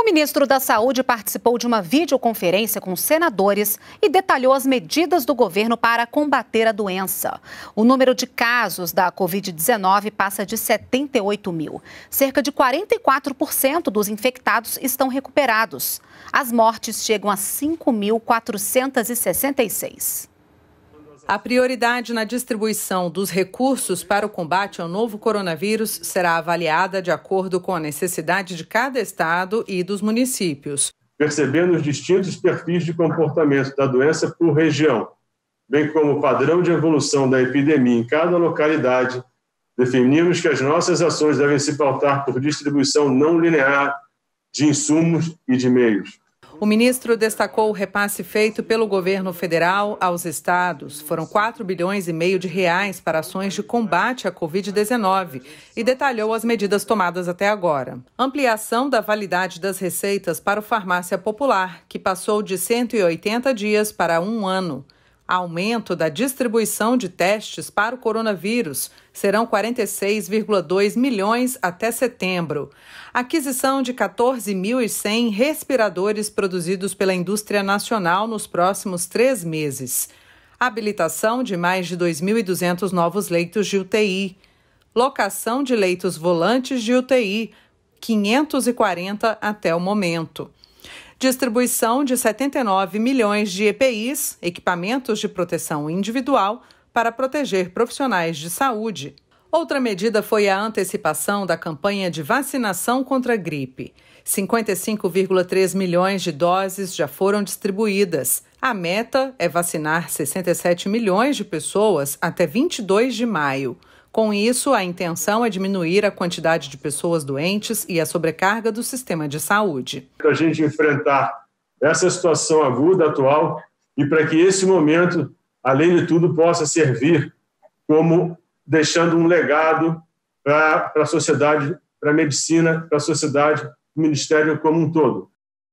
O ministro da Saúde participou de uma videoconferência com senadores e detalhou as medidas do governo para combater a doença. O número de casos da Covid-19 passa de 78 mil. Cerca de 44% dos infectados estão recuperados. As mortes chegam a 5.466. A prioridade na distribuição dos recursos para o combate ao novo coronavírus será avaliada de acordo com a necessidade de cada estado e dos municípios. Percebendo os distintos perfis de comportamento da doença por região, bem como o padrão de evolução da epidemia em cada localidade, definimos que as nossas ações devem se pautar por distribuição não linear de insumos e de meios. O ministro destacou o repasse feito pelo governo federal aos estados. Foram 4 bilhões e meio de reais para ações de combate à Covid-19 e detalhou as medidas tomadas até agora. Ampliação da validade das receitas para o farmácia popular, que passou de 180 dias para um ano aumento da distribuição de testes para o coronavírus. Serão 46,2 milhões até setembro. Aquisição de 14.100 respiradores produzidos pela indústria nacional nos próximos três meses. Habilitação de mais de 2.200 novos leitos de UTI. Locação de leitos volantes de UTI, 540 até o momento distribuição de 79 milhões de EPIs, equipamentos de proteção individual, para proteger profissionais de saúde. Outra medida foi a antecipação da campanha de vacinação contra a gripe. 55,3 milhões de doses já foram distribuídas. A meta é vacinar 67 milhões de pessoas até 22 de maio. Com isso, a intenção é diminuir a quantidade de pessoas doentes e a sobrecarga do sistema de saúde. Para a gente enfrentar essa situação aguda atual e para que esse momento, além de tudo, possa servir como deixando um legado para a sociedade, para a medicina, para a sociedade, o Ministério como um todo.